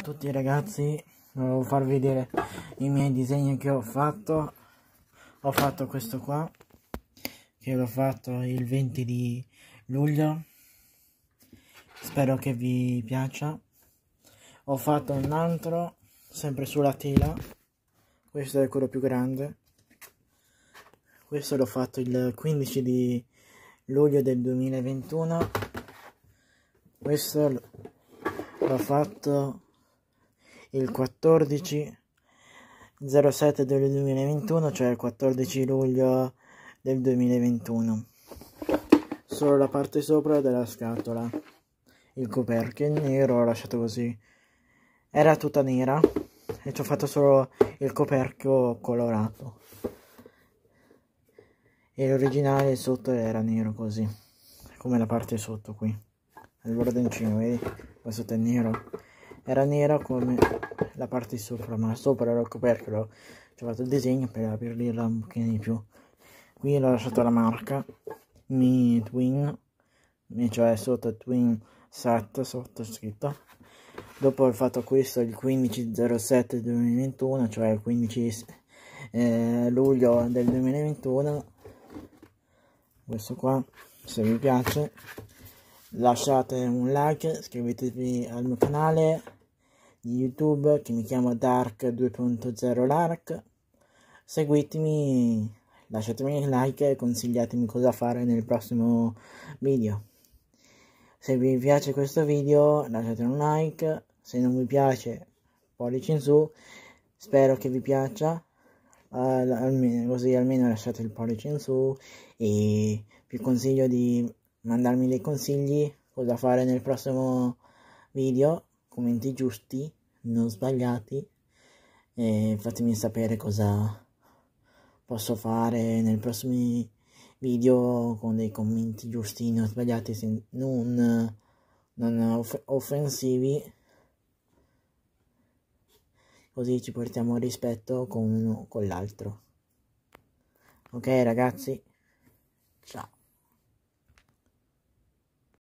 a tutti ragazzi, volevo farvi vedere i miei disegni che ho fatto. Ho fatto questo qua, che l'ho fatto il 20 di luglio. Spero che vi piaccia. Ho fatto un altro, sempre sulla tela. Questo è quello più grande. Questo l'ho fatto il 15 di luglio del 2021. Questo l'ho fatto il 14.07 del 2021, cioè il 14 luglio del 2021. Solo la parte sopra della scatola, il coperchio è nero, ho lasciato così. Era tutta nera e ci ho fatto solo il coperchio colorato. E l'originale sotto era nero così, come la parte sotto qui al bordoncino, vedi? Qua sotto è nero era nera come la parte di sopra ma sopra era il coperchio ho fatto il disegno per aprirla un pochino di più qui l'ho lasciato la marca mi twin cioè sotto twin set sotto scritto dopo ho fatto questo il 1507 2021 cioè il 15 eh, luglio del 2021 questo qua se vi piace lasciate un like, iscrivetevi al mio canale di YouTube che mi chiama Dark 2.0 Lark. Seguitemi, lasciatemi like e consigliatemi cosa fare nel prossimo video. Se vi piace questo video lasciate un like, se non vi piace pollice in su, spero che vi piaccia, uh, almeno, così almeno lasciate il pollice in su e vi consiglio di mandarmi dei consigli cosa fare nel prossimo video commenti giusti non sbagliati e fatemi sapere cosa posso fare nel prossimo video con dei commenti giusti non sbagliati sen- non, non off- offensivi così ci portiamo rispetto con uno con l'altro ok ragazzi ciao